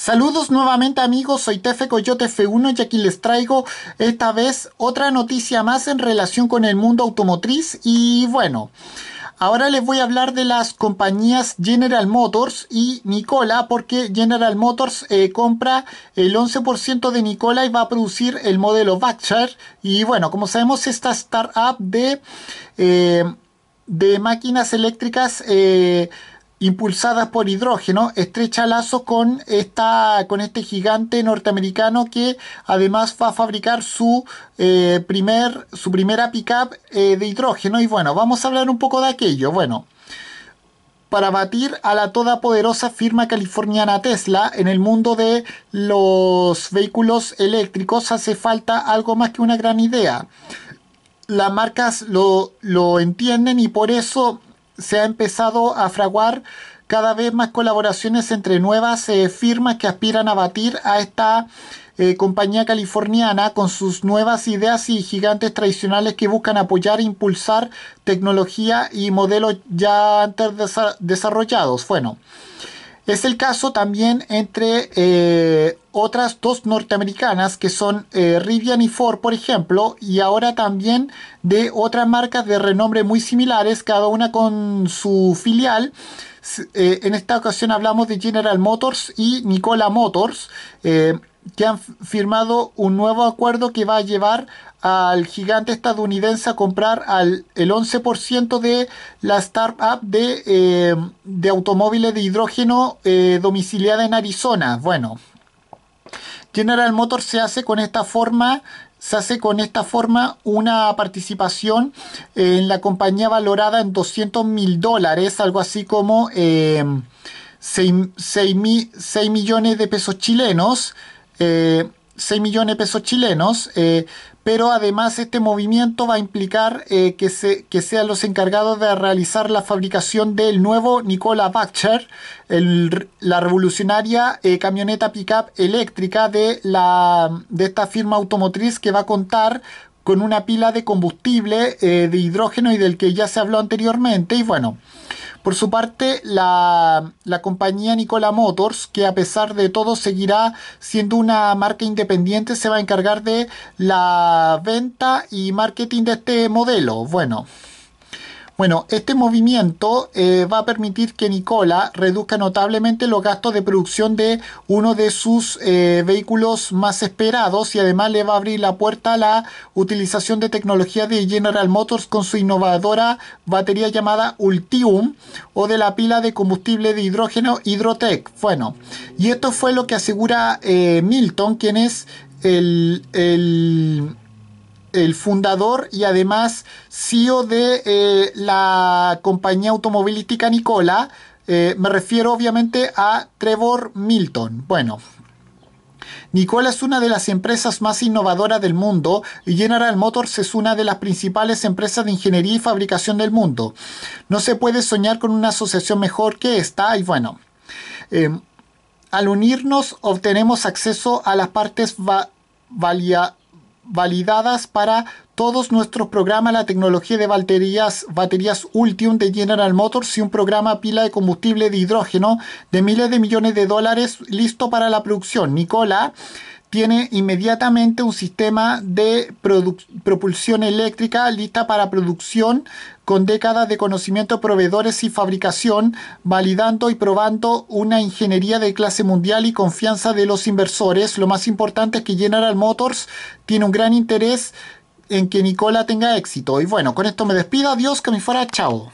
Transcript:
Saludos nuevamente amigos, soy Tefe Coyote F1 y aquí les traigo esta vez otra noticia más en relación con el mundo automotriz y bueno... Ahora les voy a hablar de las compañías General Motors y Nicola porque General Motors eh, compra el 11% de Nicola y va a producir el modelo Baxter y bueno, como sabemos esta startup de, eh, de máquinas eléctricas eh, impulsadas por hidrógeno, estrecha lazo con, esta, con este gigante norteamericano que además va a fabricar su, eh, primer, su primera pickup eh, de hidrógeno. Y bueno, vamos a hablar un poco de aquello. Bueno, para batir a la todopoderosa firma californiana Tesla en el mundo de los vehículos eléctricos hace falta algo más que una gran idea. Las marcas lo, lo entienden y por eso se ha empezado a fraguar cada vez más colaboraciones entre nuevas eh, firmas que aspiran a batir a esta eh, compañía californiana con sus nuevas ideas y gigantes tradicionales que buscan apoyar e impulsar tecnología y modelos ya antes desarrollados. Bueno, es el caso también entre eh, otras dos norteamericanas que son eh, Rivian y Ford, por ejemplo, y ahora también de otras marcas de renombre muy similares, cada una con su filial. Eh, en esta ocasión hablamos de General Motors y Nicola Motors que han firmado un nuevo acuerdo que va a llevar al gigante estadounidense a comprar al, el 11% de la startup de, eh, automóviles de hidrógeno eh, domiciliada en Arizona. Bueno, General Motors se hace con esta forma se hace con esta forma una participación en la compañía valorada en 200 mil dólares, algo así como 6 eh, millones de pesos chilenos. 6 eh, millones de pesos chilenos, eh, pero además este movimiento va a implicar eh, que, se, sean los encargados de realizar la fabricación del nuevo Nicola Bacher, la revolucionaria camioneta pickup eléctrica de, la, de esta firma automotriz que va a contar con una pila de combustible de hidrógeno y del que ya se habló anteriormente. Y bueno, por su parte, la, compañía Nicola Motors, que a pesar de todo seguirá siendo una marca independiente, se va a encargar de la venta y marketing de este modelo. Bueno, bueno, este movimiento eh, va a permitir que Nicola reduzca notablemente los gastos de producción de uno de sus eh, vehículos más esperados y además le va a abrir la puerta a la utilización de tecnología de General Motors con su innovadora batería llamada Ultium o de la pila de combustible de hidrógeno Hydrotech. Bueno, y esto fue lo que asegura eh, Milton, quien es el el fundador y además CEO de eh, la compañía automovilística Nicola. Eh, me refiero obviamente a Trevor Milton. Bueno, Nicola es una de las empresas más innovadoras del mundo y General Motors es una de las principales empresas de ingeniería y fabricación del mundo. No se puede soñar con una asociación mejor que esta y bueno. Em, al unirnos obtenemos acceso a las partes va validadas para todos nuestros programas, la tecnología de baterías, baterías Ultium de General Motors y un programa pila de combustible de hidrógeno de miles de millones de dólares listo para la producción. Nicola tiene inmediatamente un sistema de propulsión eléctrica lista para producción con décadas de conocimiento, proveedores y fabricación, validando y probando una ingeniería de clase mundial y confianza de los inversores. Lo más importante es que General Motors tiene un gran interés en que Nicola tenga éxito. Y bueno, con esto me despido. Adiós, que me fuera. Chao.